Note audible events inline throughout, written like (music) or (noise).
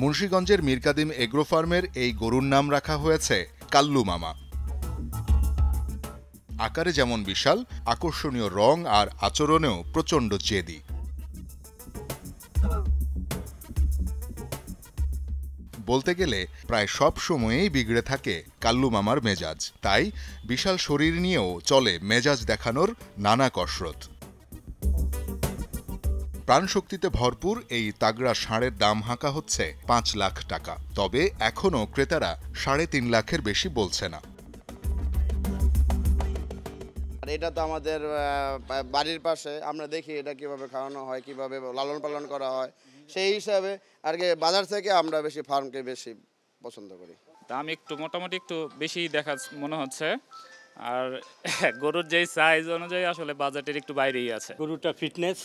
মুন্সীগঞ্জের মিরকাদিম এগ্রো ফার্মের এই গরুর নাম রাখা হয়েছে কাল্লু মামা আকারে যেমন বিশাল আকর্ষণীয় রং আর আচরণেও প্রচণ্ড চেদি বলতে গেলে প্রায় সব সময়েই বিগড়ে থাকে কাল্লু মামার মেজাজ তাই বিশাল শরীর নিয়েও চলে মেজাজ দেখানোর নানা কসরত প্রাণশক্তিতে ভরপুর এই তাগড়া ষাঁড়ের দাম হাঁকা হচ্ছে পাঁচ লাখ টাকা তবে এখনও ক্রেতারা সাড়ে তিন লাখের বেশি বলছে না এটা তো আমাদের বাড়ির পাশে আমরা দেখি এটা কিভাবে খাওয়ানো হয় কিভাবে লালন পালন করা হয় সেই হিসাবে আর কি বাজার থেকে আমরা বেশি ফার্মকে বেশি পছন্দ করি দাম একটু মোটামুটি একটু বেশি দেখা মনে হচ্ছে আর (laughs) গরুর যেই সাইজ অনুযায়ী আসলে বাজারের একটু বাইরেই আছে গরুটা ফিটনেস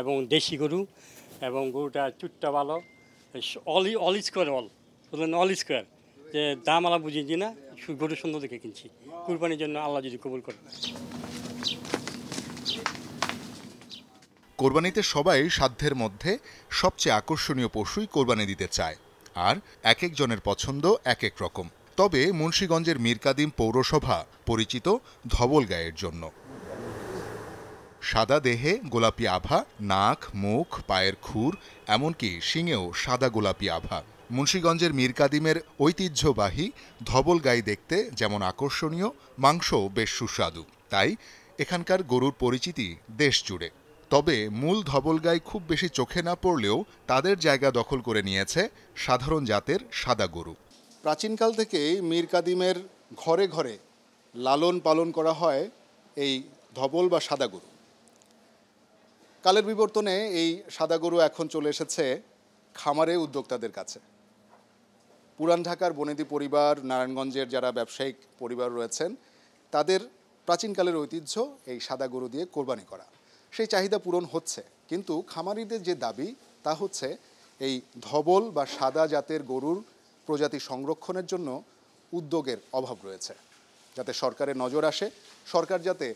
এবং দেশি গরু এবং গরুটা চুট্টা ভালো অলি অল স্কোয়ার অল বললেন অল স্কোয়ার যে দাম আলা বুঝিয়েছি না গরু সুন্দর দেখে কিনছি কুরবানির জন্য আল্লাহ যদি কবুল করেন কোরবানিতে সবাই সাধ্যের মধ্যে সবচেয়ে আকর্ষণীয় পশুই কোরবানি দিতে চায় আর এক একজনের পছন্দ এক এক রকম তবে মুন্সীগঞ্জের মিরকাদিম পৌরসভা পরিচিত ধবল গায়ের জন্য সাদা দেহে গোলাপি আভা নাক মুখ পায়ের খুর এমনকি শিঙেও সাদা গোলাপি আভা মুন্সীগঞ্জের মীরকাদিমের ঐতিহ্যবাহী ধবল গাই দেখতে যেমন আকর্ষণীয় মাংস বেশ সুস্বাদু তাই এখানকার গরুর পরিচিতি দেশ জুড়ে তবে মূল ধবল গাই খুব বেশি চোখে না পড়লেও তাদের জায়গা দখল করে নিয়েছে সাধারণ জাতের সাদা গরু প্রাচীনকাল থেকেই মীরকাদিমের ঘরে ঘরে লালন পালন করা হয় এই ধবল বা সাদা গরু কালের বিবর্তনে এই সাদা গরু এখন চলে এসেছে খামারে উদ্যোক্তাদের কাছে পুরান ঢাকার বনেদি পরিবার নারায়ণগঞ্জের যারা ব্যবসায়িক পরিবার রয়েছেন তাদের প্রাচীনকালের ঐতিহ্য এই সাদা গরু দিয়ে কোরবানি করা সেই চাহিদা পূরণ হচ্ছে কিন্তু খামারিদের যে দাবি তা হচ্ছে এই ধবল বা সাদা জাতের গরুর প্রজাতি সংরক্ষণের জন্য উদ্যোগের অভাব রয়েছে যাতে সরকারের নজর আসে সরকার যাতে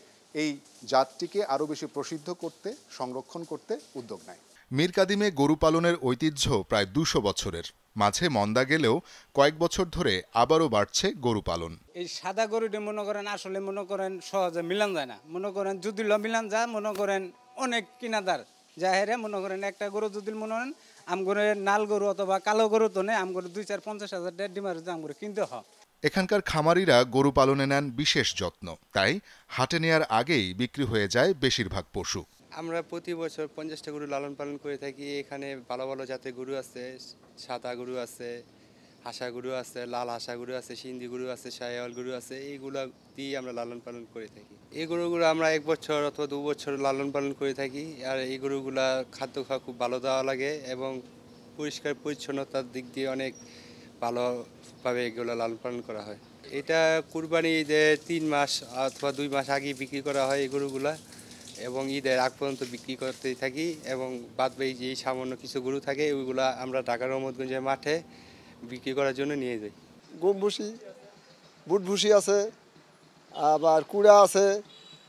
এই জাতটিকে আরও বেশি প্রসিদ্ধ করতে সংরক্ষণ করতে উদ্যোগ নেয় মিরকাদিমে কাদিমে গরু পালনের ঐতিহ্য প্রায় দুশো বছরের মাঝে মন্দা গেলেও কয়েক বছর ধরে আবারও বাড়ছে গরু পালন এই সাদা গরুটি মনে করেন আসলে মনে করেন সহজে মিলান যায় না মনে করেন যদি মিলান যায় মনে করেন অনেক কিনাদার জাহেরে মনে করেন একটা গরু যদি মনে করেন আমগরে নাল গরু অথবা কালো গরু তো নেই আমগরে দুই চার পঞ্চাশ হাজার দেড় ডিমার আমগরে কিনতে হয় এখানকার খামারিরা গরু পালনে নেন বিশেষ যত্ন তাই হাটে নেয়ার আগেই বিক্রি হয়ে যায় বেশিরভাগ পশু আমরা প্রতি বছর পঞ্চাশটা গরু লালন পালন করে থাকি এখানে ভালো ভালো জাতের গরু আছে সাদা গরু আছে হাসা গরু আছে লাল হাসা গরু আছে সিন্ধি গরু আছে সায়াল গরু আছে এইগুলো দিয়ে আমরা লালন পালন করে থাকি এই গরুগুলো আমরা এক বছর অথবা দু বছর লালন পালন করে থাকি আর এই গরুগুলা খাদ্য খাওয়া খুব ভালো দেওয়া লাগে এবং পরিষ্কার পরিচ্ছন্নতার দিক দিয়ে অনেক ভালোভাবে এগুলো লালন পালন করা হয় এটা কুরবানি ঈদে তিন মাস অথবা দুই মাস আগে বিক্রি করা হয় এই গরুগুলা এবং ঈদের আগ পর্যন্ত বিক্রি করতেই থাকি এবং বাদ বাকি যে সামান্য কিছু গরু থাকে ওইগুলো আমরা ঢাকার রহমতগঞ্জের মাঠে বিক্রি করার জন্য নিয়ে যাই গমভুষি বুটভুষি বুট ভুসি আছে আবার কুড়া আছে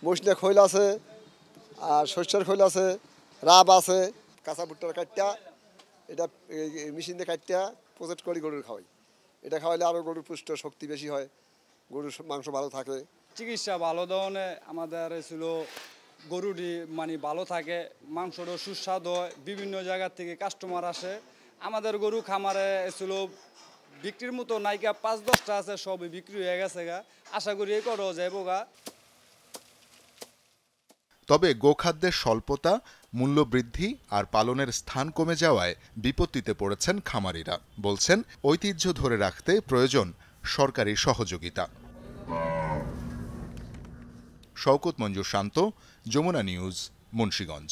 বসনে খৈল আছে আর শস্যের খৈল আছে রাব আছে কাঁচা ভুট্টার কাটটা এটা মেশিন দিয়ে কাটটা প্রজেক্ট করি গরুর খাওয়াই এটা খাওয়াইলে আরও গরুর পুষ্ট শক্তি বেশি হয় গরুর মাংস ভালো থাকে চিকিৎসা ভালো ধরনের আমাদের ছিল গরুটি মানে ভালো থাকে মাংসটা সুস্বাদু হয় বিভিন্ন জায়গার থেকে কাস্টমার আসে আমাদের গরু খামারে ছিল বিক্রির মতো নাইকা পাঁচ দশটা আছে সবই বিক্রি হয়ে গেছে গা আশা করি এই করো যাইব গা তবে গোখাদ্যের স্বল্পতা মূল্যবৃদ্ধি আর পালনের স্থান কমে যাওয়ায় বিপত্তিতে পড়েছেন খামারিরা বলছেন ঐতিহ্য ধরে রাখতে প্রয়োজন সরকারি সহযোগিতা শওকত মঞ্জুর শান্ত যমুনা নিউজ মুন্সীগঞ্জ